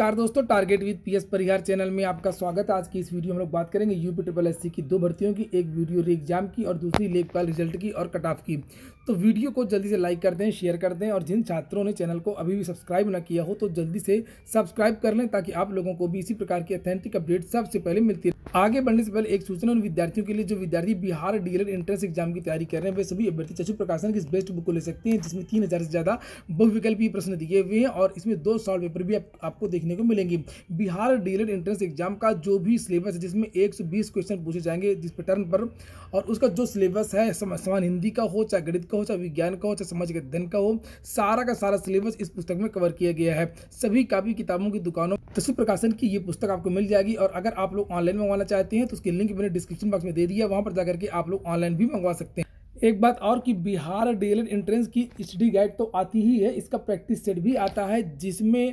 नमस्कार दोस्तों target with PS Parihar channel में आपका स्वागत आज की इस वीडियो में हम लोग बात करेंगे यूपी ट्रिपल एस की दो भर्तियों की एक वीडियो री एग्जाम की और दूसरी लेखपाल रिजल्ट की और कट ऑफ की तो वीडियो को जल्दी से लाइक कर दें शेयर कर दें और जिन छात्रों ने चैनल को अभी भी सब्सक्राइब ना किया हो तो जल्दी से सब्सक्राइब कर लें ताकि आप लोगों को भी इसी प्रकार की अथेंटिक अपडेट सबसे पहले मिलती है आगे बढ़ने से पहले एक सूचना उन विद्यार्थियों के लिए जो विद्यार्थी बिहार डीएल एंट्रेंस एग्जाम की तैयारी कर रहे हैं वे सभी अभ्यर्थी चचु प्रकाशन की बेस्ट बुक को ले सकते हैं जिसमें तीन हज़ार से ज़्यादा बहुविकल्पी प्रश्न दिए हुए हैं और इसमें दो सॉल्व पेपर भी आपको देखने को मिलेंगे बिहार डीएलएड एंट्रेंस एग्जाम का जो भी सिलेबस है जिसमें एक क्वेश्चन पूछे जाएंगे जिस पैटर्न पर और उसका जो सिलेबस है समान हिंदी का हो चाहे गणित का हो चाहे विज्ञान का हो चाहे समाज के अध्ययन का हो सारा का सारा सिलेबस इस पुस्तक में कवर किया गया है सभी काफी किताबों की दुकानों तस्वीर प्रकाशन की ये पुस्तक आपको मिल जाएगी और अगर आप लोग ऑनलाइन मंगवाना चाहते हैं तो उसकी लिंक मैंने डिस्क्रिप्शन बॉक्स में दे दिया वहाँ पर जाकर के आप लोग ऑनलाइन भी मंगवा सकते हैं एक बात और कि बिहार डेलेट एंट्रेंस की स्टडी गाइड तो आती ही है इसका प्रैक्टिस सेट भी आता है जिसमें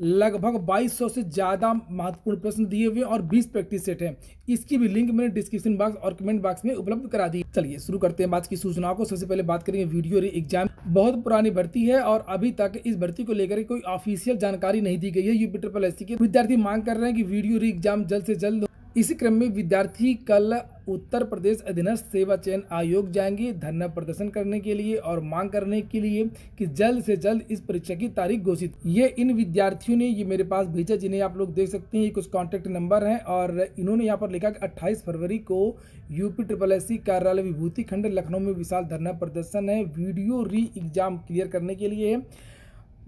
लगभग 2200 से ज़्यादा महत्वपूर्ण प्रश्न दिए हुए और 20 प्रैक्टिस सेट हैं इसकी भी लिंक मैंने डिस्क्रिप्शन बॉक्स और कमेंट बॉक्स में उपलब्ध करा दी चलिए शुरू करते हैं आज की सूचनाओं को सबसे पहले बात करेंगे वीडियो रे एग्जाम बहुत पुरानी भर्ती है और अभी तक इस भर्ती को लेकर कोई ऑफिशियल जानकारी नहीं दी गई है यूपी ट्रिपल एस के विद्यार्थी मांग कर रहे हैं कि वीडियो री एग्जाम जल्द से जल्द इसी क्रम में विद्यार्थी कल उत्तर प्रदेश अधीनस्थ सेवा चयन आयोग जाएंगे धरना प्रदर्शन करने के लिए और मांग करने के लिए कि जल्द से जल्द इस परीक्षा की तारीख घोषित ये इन विद्यार्थियों ने ये मेरे पास भेजा जिन्हें आप लोग देख सकते हैं ये कुछ कॉन्टैक्ट नंबर हैं और इन्होंने यहाँ पर लिखा कि अट्ठाईस फरवरी को यूपी ट्रिपल एस सी कार्यालय विभूति खंड लखनऊ में विशाल धरना प्रदर्शन है वीडियो री एग्जाम क्लियर करने के लिए है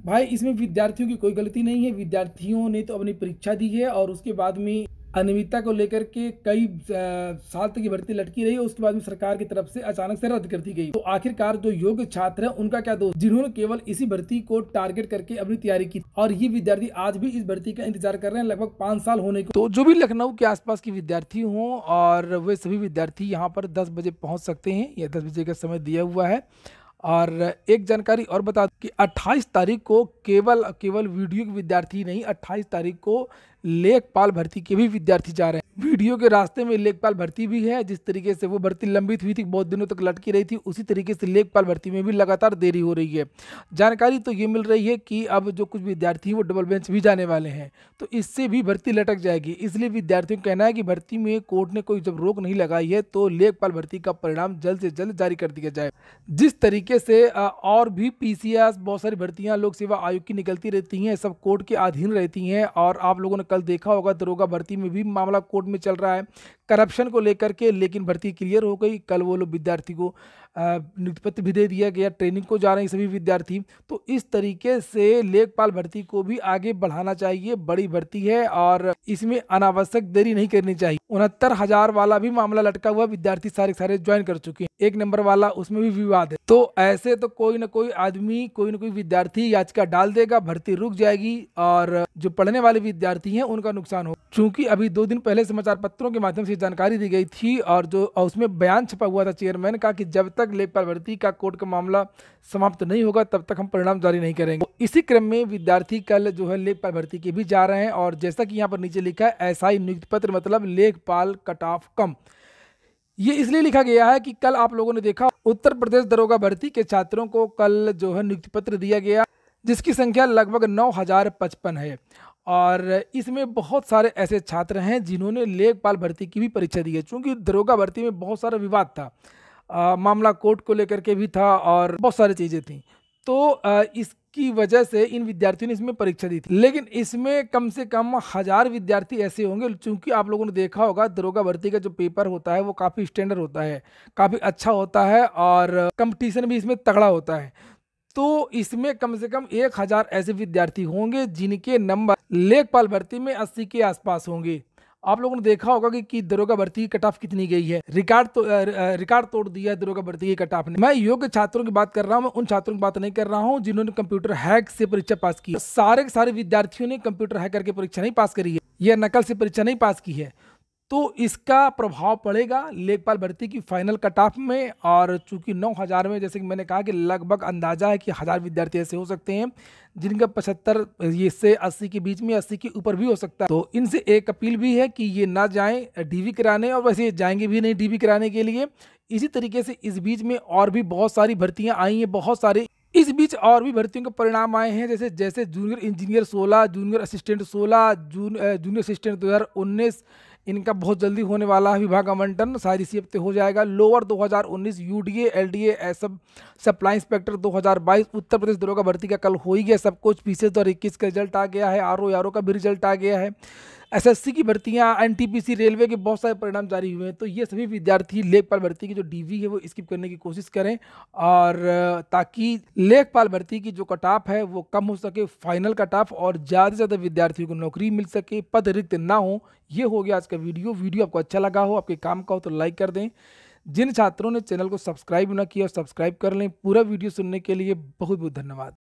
भाई इसमें विद्यार्थियों की कोई गलती नहीं है विद्यार्थियों ने तो अपनी परीक्षा दी है और उसके बाद में अनियमितता को लेकर के कई साल तक की भर्ती लटकी रही उसके बाद में सरकार की तरफ से अचानक से रद्द कर दी गई तो आखिरकार जो योग्य छात्र है उनका क्या दोष जिन्होंने केवल इसी भर्ती को टारगेट करके अपनी तैयारी की और ये विद्यार्थी आज भी इस भर्ती का इंतजार कर रहे हैं लगभग पांच साल होने को तो जो भी लखनऊ के आसपास के विद्यार्थी हों और वे सभी विद्यार्थी यहाँ पर दस बजे पहुँच सकते हैं या दस बजे का समय दिया हुआ है और एक जानकारी और बता कि 28 तारीख को केवल केवल वीडियो के विद्यार्थी नहीं 28 तारीख को लेखपाल भर्ती के भी विद्यार्थी जा रहे हैं वीडियो के रास्ते में लेखपाल भर्ती भी है जिस तरीके से वो भर्ती लंबित हुई थी बहुत दिनों तक लटकी रही थी उसी तरीके से लेखपाल भर्ती में भी लगातार देरी हो रही है जानकारी तो ये मिल रही है कि अब जो कुछ विद्यार्थी हैं वो डबल बेंच भी जाने वाले हैं तो इससे भी भर्ती लटक जाएगी इसलिए विद्यार्थियों का कहना है कि भर्ती में कोर्ट ने कोई जब रोक नहीं लगाई है तो लेखपाल भर्ती का परिणाम जल्द से जल्द जारी कर दिया जाए जिस तरीके से और भी पी बहुत सारी भर्तियाँ लोक सेवा आयोग की निकलती रहती हैं सब कोर्ट के अधीन रहती हैं और आप लोगों ने कल देखा होगा दरोगा भर्ती में भी मामला कोर्ट में चल रहा है करप्शन को लेकर के लेकिन भर्ती क्लियर हो गई कल वो लोग विद्यार्थी को नियुक्ति पत्र भी दे दिया गया ट्रेनिंग को जा रहे हैं सभी विद्यार्थी तो इस तरीके से लेखपाल भर्ती को भी आगे बढ़ाना चाहिए बड़ी भर्ती है और इसमें अनावश्यक देरी नहीं करनी चाहिए उनहत्तर हजार वाला भी मामला लटका हुआ विद्यार्थी सारे सारे ज्वाइन कर चुके हैं एक नंबर वाला उसमें भी विवाद है तो ऐसे तो कोई ना कोई आदमी कोई ना कोई विद्यार्थी याचिका डाल देगा भर्ती रुक जाएगी और जो पढ़ने वाले विद्यार्थी है उनका नुकसान हो चूंकि अभी दो दिन पहले समाचार पत्रों के माध्यम से जानकारी दी गई थी और जो और उसमें बयान छपा हुआ था चेयरमैन का कि जब तक लेखपाल भर्ती का कोर्ट का मामला समाप्त नहीं होगा तब तक हम परिणाम जारी नहीं करेंगे इसी क्रम में विद्यार्थी कल जो है लेखपाल भर्ती के भी जा रहे हैं और जैसा कि यहाँ पर नीचे लिखा है ऐसा ही नियुक्ति पत्र मतलब लेखपाल कट ऑफ कम ये इसलिए लिखा गया है कि कल आप लोगों ने देखा उत्तर प्रदेश दरोगा भर्ती के छात्रों को कल जो है नियुक्ति पत्र दिया गया जिसकी संख्या लगभग नौ हजार पचपन है और इसमें बहुत सारे ऐसे छात्र हैं जिन्होंने लेखपाल भर्ती की भी परीक्षा दी है चूँकि दरोगा भर्ती में बहुत सारा विवाद था आ, मामला कोर्ट को लेकर के भी था और बहुत सारी चीज़ें थी तो आ, इसकी वजह से इन विद्यार्थियों ने इसमें परीक्षा दी थी लेकिन इसमें कम से कम हज़ार विद्यार्थी ऐसे होंगे चूँकि आप लोगों ने देखा होगा दरोगा भर्ती का जो पेपर होता है वो काफ़ी स्टैंडर्ड होता है काफ़ी अच्छा होता है और कंपटीशन भी इसमें तगड़ा होता है तो इसमें कम से कम एक हज़ार ऐसे विद्यार्थी होंगे जिनके नंबर लेखपाल भर्ती में अस्सी के आसपास होंगे आप लोगों ने देखा होगा कि, कि दरोगा भर्ती की कट ऑफ कितनी गई है रिकॉर्ड तो, रिकॉर्ड तोड़ दिया है दरोगा भर्ती की कट ऑफ ने मैं योग्य छात्रों की बात कर रहा हूँ मैं उन छात्रों की बात नहीं कर रहा हूँ जिन्होंने कंप्यूटर हैक से परीक्षा पास की सारे सारे विद्यार्थियों ने कंप्यूटर हैक करके परीक्षा नहीं पास करी है या नकल से परीक्षा नहीं पास की है तो इसका प्रभाव पड़ेगा लेखपाल भर्ती की फाइनल कट ऑफ में और चूंकि नौ हज़ार में जैसे कि मैंने कहा कि लगभग अंदाजा है कि हज़ार विद्यार्थी ऐसे हो सकते हैं जिनका पचहत्तर ये से अस्सी के बीच में अस्सी के ऊपर भी हो सकता है तो इनसे एक अपील भी है कि ये ना जाएं डीवी कराने और वैसे जाएंगे भी नहीं डी कराने के लिए इसी तरीके से इस बीच में और भी बहुत सारी भर्तियाँ आई हैं बहुत सारी इस बीच और भी भर्तियों के परिणाम आए हैं जैसे जैसे जूनियर इंजीनियर 16, जूनियर असिस्टेंट 16, जून जूनियर असिस्टेंट 2019, इनका बहुत जल्दी होने वाला है विभाग आवंटन शायद इसी हफ्ते हो जाएगा लोअर 2019 यूडीए एलडीए सब सप्लाई इंस्पेक्टर 2022 उत्तर प्रदेश दरोगा भर्ती का कल हो ही गया सब कुछ पीछे दो तो इक्कीस का रिजल्ट आ गया है आर ओ का भी रिजल्ट आ गया है एसएससी की भर्तियाँ एनटीपीसी रेलवे के बहुत सारे परिणाम जारी हुए हैं तो ये सभी विद्यार्थी लेखपाल भर्ती की जो डीवी है वो स्किप करने की कोशिश करें और ताकि लेखपाल भर्ती की जो कटाप है वो कम हो सके फाइनल कटाप और ज़्यादा से ज़्यादा विद्यार्थियों को नौकरी मिल सके पद रिक्त ना हो ये हो गया आज का वीडियो वीडियो आपको अच्छा लगा हो आपके काम का हो तो लाइक कर दें जिन छात्रों ने चैनल को सब्सक्राइब ना किया सब्सक्राइब कर लें पूरा वीडियो सुनने के लिए बहुत बहुत धन्यवाद